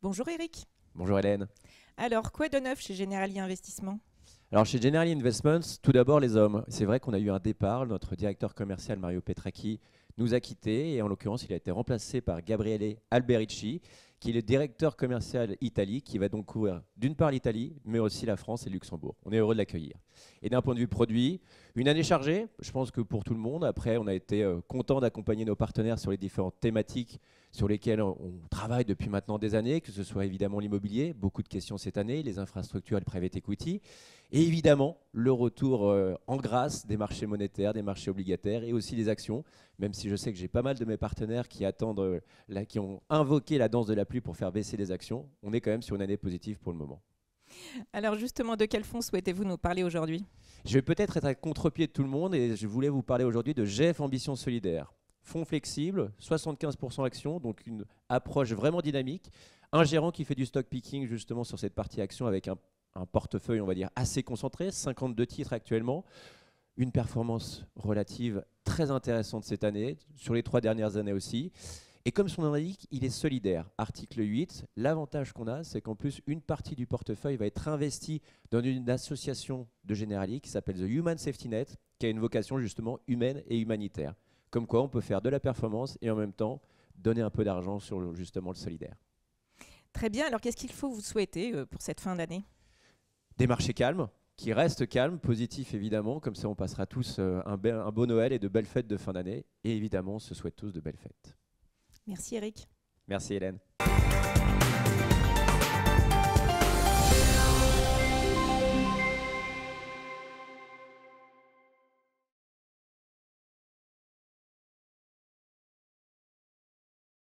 Bonjour Eric. Bonjour Hélène. Alors, quoi de neuf chez Generali Investissement alors chez Generali Investments, tout d'abord les hommes. C'est vrai qu'on a eu un départ. Notre directeur commercial Mario Petracchi nous a quittés et en l'occurrence il a été remplacé par Gabriele Alberici qui est le directeur commercial Italie, qui va donc couvrir d'une part l'Italie, mais aussi la France et le Luxembourg. On est heureux de l'accueillir. Et d'un point de vue produit, une année chargée, je pense que pour tout le monde. Après, on a été euh, content d'accompagner nos partenaires sur les différentes thématiques sur lesquelles on travaille depuis maintenant des années, que ce soit évidemment l'immobilier, beaucoup de questions cette année, les infrastructures et le private equity. Et évidemment, le retour euh, en grâce des marchés monétaires, des marchés obligataires et aussi des actions, même si je sais que j'ai pas mal de mes partenaires qui attendent, euh, là, qui ont invoqué la danse de la pluie pour faire baisser les actions. On est quand même sur une année positive pour le moment. Alors justement, de quel fonds souhaitez-vous nous parler aujourd'hui Je vais peut-être être à contre-pied de tout le monde et je voulais vous parler aujourd'hui de GF Ambition Solidaire. Fonds flexible, 75% actions, donc une approche vraiment dynamique. Un gérant qui fait du stock picking justement sur cette partie action avec un un portefeuille, on va dire, assez concentré, 52 titres actuellement, une performance relative très intéressante cette année, sur les trois dernières années aussi. Et comme son nom l'indique, il est solidaire. Article 8, l'avantage qu'on a, c'est qu'en plus, une partie du portefeuille va être investie dans une association de généralistes qui s'appelle The Human Safety Net, qui a une vocation justement humaine et humanitaire. Comme quoi, on peut faire de la performance et en même temps donner un peu d'argent sur justement le solidaire. Très bien, alors qu'est-ce qu'il faut vous souhaiter euh, pour cette fin d'année des marchés calmes, qui restent calmes, positifs évidemment, comme ça on passera tous euh, un, un beau Noël et de belles fêtes de fin d'année. Et évidemment, on se souhaite tous de belles fêtes. Merci Eric. Merci Hélène.